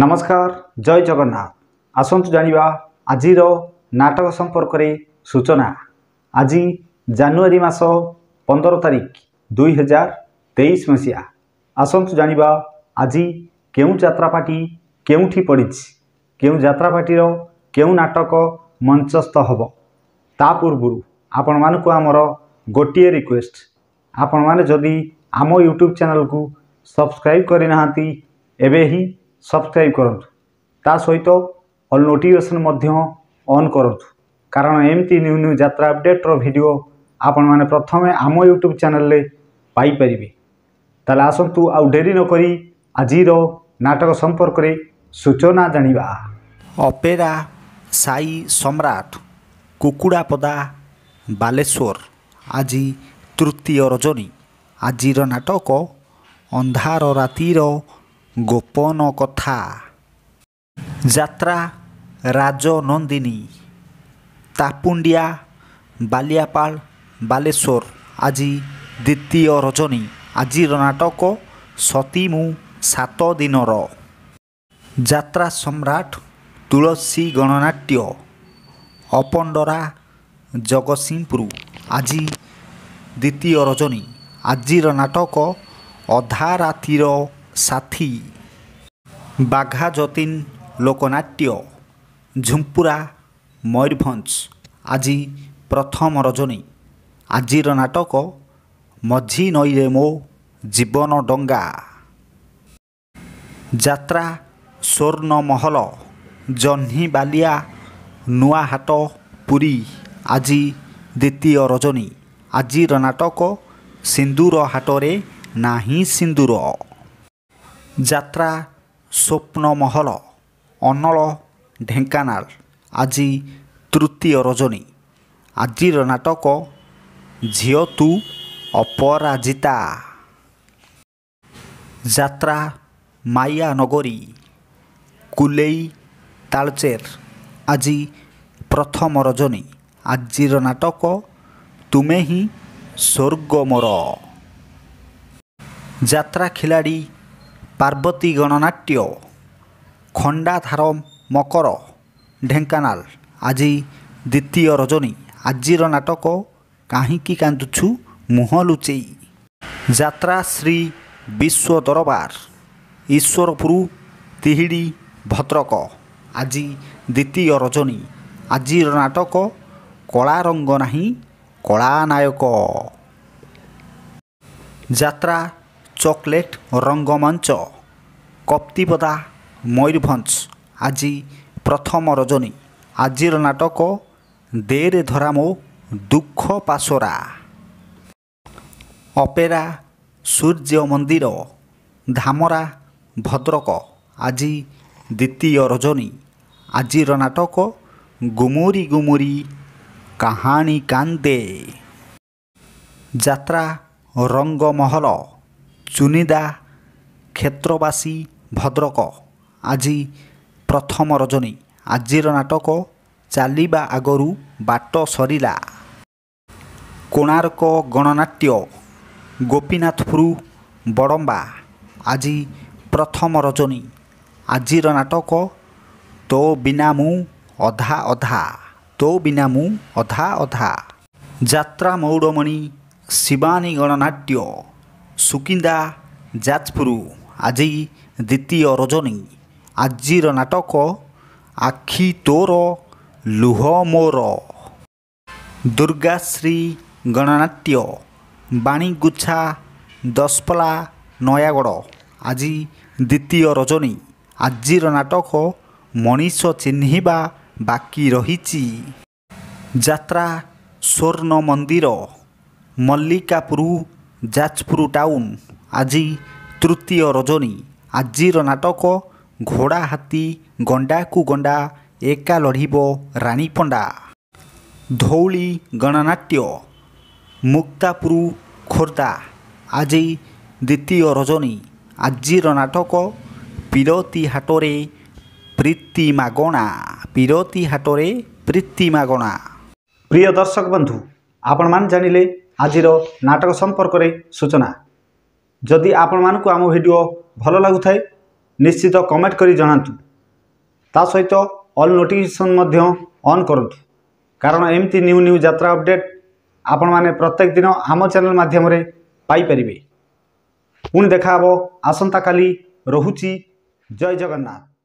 ନମସ୍କାର ଜୟ ଜଗନ୍ନାଥ ଆସନ୍ତୁ ଜାଣିବା ଆଜିର ନାଟକ ସମ୍ପର୍କରେ ସୂଚନା ଆଜି ଜାନୁଆରୀ ମାସ ପନ୍ଦର ତାରିଖ ଦୁଇହଜାର ତେଇଶ ମସିହା ଆସନ୍ତୁ ଜାଣିବା ଆଜି କେଉଁ ଯାତ୍ରା ପାର୍ଟି କେଉଁଠି ପଡ଼ିଛି କେଉଁ ଯାତ୍ରା ପାର୍ଟିର କେଉଁ ନାଟକ ମଞ୍ଚସ୍ଥ ହେବ ତା ପୂର୍ବରୁ ଆପଣମାନଙ୍କୁ ଆମର ଗୋଟିଏ ରିକ୍ୱେଷ୍ଟ ଆପଣମାନେ ଯଦି ଆମ ୟୁଟ୍ୟୁବ୍ ଚ୍ୟାନେଲକୁ ସବସ୍କ୍ରାଇବ୍ କରିନାହାନ୍ତି ଏବେ ହିଁ ସବସ୍କ୍ରାଇବ୍ କରନ୍ତୁ ତା ସହିତ ଅଲ୍ ନୋଟିଫିକେସନ୍ ମଧ୍ୟ ଅନ୍ କରନ୍ତୁ କାରଣ ଏମିତି ନ୍ୟୁ ନ୍ୟୁ ଯାତ୍ରା ଅପଡ଼େଟ୍ର ଭିଡ଼ିଓ ଆପଣମାନେ ପ୍ରଥମେ ଆମ ୟୁଟ୍ୟୁବ୍ ଚ୍ୟାନେଲରେ ପାଇପାରିବେ ତାହେଲେ ଆସନ୍ତୁ ଆଉ ଡେରି ନକରି ଆଜିର ନାଟକ ସମ୍ପର୍କରେ ସୂଚନା ଜାଣିବା ଅପେରା ସାଇ ସମ୍ରାଟ କୁକୁଡ଼ାପଦା ବାଲେଶ୍ୱର ଆଜି ତୃତୀୟ ରଜନୀ ଆଜିର ନାଟକ ଅନ୍ଧାର ରାତିର ଗୋପନ କଥା ଯାତ୍ରା ରାଜନନ୍ଦିନୀ ତାପୁଣ୍ଡିଆ ବାଲିଆପାଳ ବାଲେଶ୍ୱର ଆଜି ଦ୍ୱିତୀୟ ରଜନୀ ଆଜିର ନାଟକ ସତୀ ମୁଁ ସାତ ଦିନର ଯାତ୍ରା ସମ୍ରାଟ ତୁଳସୀ ଗଣନାଟ୍ୟ ଅପଣ୍ଡରା ଜଗତସିଂହପୁର ଆଜି ଦ୍ୱିତୀୟ ରଜନୀ ଆଜିର ନାଟକ ଅଧାରାତିର ସାଥୀ ବାଘା ଯତୀନ ଲୋକନାଟ୍ୟ ଝୁମ୍ପୁରା ମୟୂରଭଞ୍ଜ ଆଜି ପ୍ରଥମ ରଜନୀ ଆଜିର ନାଟକ ମଝି ନଈରେ ମୋ ଜୀବନ ଡଙ୍ଗା ଯାତ୍ରା ସ୍ୱର୍ଣ୍ଣ ମହଲ ଜହ୍ନି ବାଲିଆ ନୂଆହାଟ ପୁରୀ ଆଜି ଦ୍ୱିତୀୟ ରଜନୀ ଆଜିର ନାଟକ ସିନ୍ଦୁର ହାଟରେ ନାହିଁ ସିନ୍ଦୁର ଯାତ୍ରା ସ୍ୱପ୍ନମହଲ ଅନଳ ଢେଙ୍କାନାଳ ଆଜି ତୃତୀୟ ରଜନୀ ଆଜିର ନାଟକ ଝିଅ ତୁ ଅପରାଜିତା ଯାତ୍ରା ମାୟାନଗରୀ କୁଲେଇ তালচেৰ আজি প্ৰথম ৰজনী আজিৰ নাটক তুমেহি স্বৰ্গমৰ যাত্ৰা খিলাড়ী পাৰ্বতী গণনাট্য খণ্ডাধাৰ মকৰ ঢেঙ্কানাল আজি দ্বিতীয় ৰজনী আজিৰ নাটক কাহিকি কান্দুছু মুহ লুচেই যাত্ৰা শ্ৰী বিশ্ব দৰবাৰ ঈশ্বৰপুৰু তিহিড়ি ভদ্ৰক ଆଜି ଦ୍ୱିତୀୟ ରଜନୀ ଆଜିର ନାଟକ କଳା ରଙ୍ଗ ନାହିଁ କଳା ନାୟକ ଯାତ୍ରା ଚକୋଲେଟ୍ ରଙ୍ଗମଞ୍ଚ କପ୍ତିପଦା ମୟୂରଭଞ୍ଜ ଆଜି ପ୍ରଥମ ରଜନୀ ଆଜିର ନାଟକ ଦେରେ ଧରା ମୋ ଦୁଃଖ ପାସରା ଅପେରା ସୂର୍ଯ୍ୟ ମନ୍ଦିର ଧାମରା ଭଦ୍ରକ ଆଜି ଦ୍ୱିତୀୟ ରଜନୀ ଆଜିର ନାଟକ ଗୁମୁରି ଗୁମୁରି କାହାଣୀ କାନ୍ଦେ ଯାତ୍ରା ରଙ୍ଗମହଲ ଚୁନିଦା କ୍ଷେତ୍ରବାସୀ ଭଦ୍ରକ ଆଜି ପ୍ରଥମ ରଜନୀ ଆଜିର ନାଟକ ଚାଲିବା ଆଗରୁ ବାଟ ସରିଲା କୋଣାର୍କ ଗଣନାଟ୍ୟ ଗୋପୀନାଥପୁର ବଡ଼ମ୍ବା ଆଜି ପ୍ରଥମ ରଜନୀ ଆଜିର ନାଟକ ତୋ ବିନା ମୁଁ ଅଧା ଅଧା ତୋ ବିନା ମୁଁ ଅଧା ଅଧା ଯାତ୍ରା ମୌଡ଼ମଣି ଶିବାନୀ ଗଣନାଟ୍ୟ ସୁକିନ୍ଦା ଯାଜପୁର ଆଜି ଦ୍ୱିତୀୟ ରଜନୀ ଆଜିର ନାଟକ ଆଖି ତୋର ଲୁହ ମୋର ଦୁର୍ଗାଶ୍ରୀ ଗଣନାଟ୍ୟ ବାଣୀଗୁଛା ଦଶପଲା ନୟାଗଡ଼ ଆଜି ଦ୍ୱିତୀୟ ରଜନୀ ଆଜିର ନାଟକ ମଣିଷ ଚିହ୍ନିବା ବାକି ରହିଛି ଯାତ୍ରା ସ୍ୱର୍ଣ୍ଣ ମନ୍ଦିର ମଲ୍ଲିକାପୁର ଯାଜପୁର ଟାଉନ୍ ଆଜି ତୃତୀୟ ରଜନୀ ଆଜିର ନାଟକ ଘୋଡ଼ା ହାତୀ ଗଣ୍ଡାକୁ ଗଣ୍ଡା ଏକା ଲଢ଼ିବ ରାଣୀ ପଣ୍ଡା ଧଉଳି ଗଣନାଟ୍ୟ ମୁକ୍ତାପୁର ଖୋର୍ଦ୍ଧା ଆଜି ଦ୍ୱିତୀୟ ରଜନୀ ଆଜିର ନାଟକ ପିରତି ହାଟରେ ପ୍ରୀତି ମାଗଣା ପିରତି ହାଟରେ ପ୍ରୀତି ମାଗଣା ପ୍ରିୟ ଦର୍ଶକ ବନ୍ଧୁ ଆପଣମାନେ ଜାଣିଲେ ଆଜିର ନାଟକ ସମ୍ପର୍କରେ ସୂଚନା ଯଦି ଆପଣମାନଙ୍କୁ ଆମ ଭିଡ଼ିଓ ଭଲ ଲାଗୁଥାଏ ନିଶ୍ଚିତ କମେଣ୍ଟ କରି ଜଣାନ୍ତୁ ତା ସହିତ ଅଲ୍ ନୋଟିଫିକେସନ୍ ମଧ୍ୟ ଅନ୍ କରନ୍ତୁ କାରଣ ଏମିତି ନ୍ୟୁ ନ୍ୟୁ ଯାତ୍ରା ଅପଡ଼େଟ୍ ଆପଣମାନେ ପ୍ରତ୍ୟେକ ଦିନ ଆମ ଚ୍ୟାନେଲ୍ ମାଧ୍ୟମରେ ପାଇପାରିବେ ପୁଣି ଦେଖା ହେବ ଆସନ୍ତାକାଲି ରହୁଛି जय जगन्नाथ